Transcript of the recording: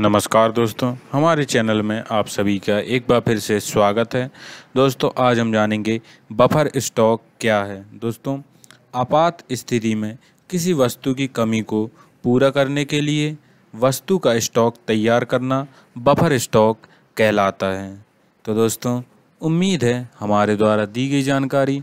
नमस्कार दोस्तों हमारे चैनल में आप सभी का एक बार फिर से स्वागत है दोस्तों आज हम जानेंगे बफर स्टॉक क्या है दोस्तों आपात स्थिति में किसी वस्तु की कमी को पूरा करने के लिए वस्तु का स्टॉक तैयार करना बफर स्टॉक कहलाता है तो दोस्तों उम्मीद है हमारे द्वारा दी गई जानकारी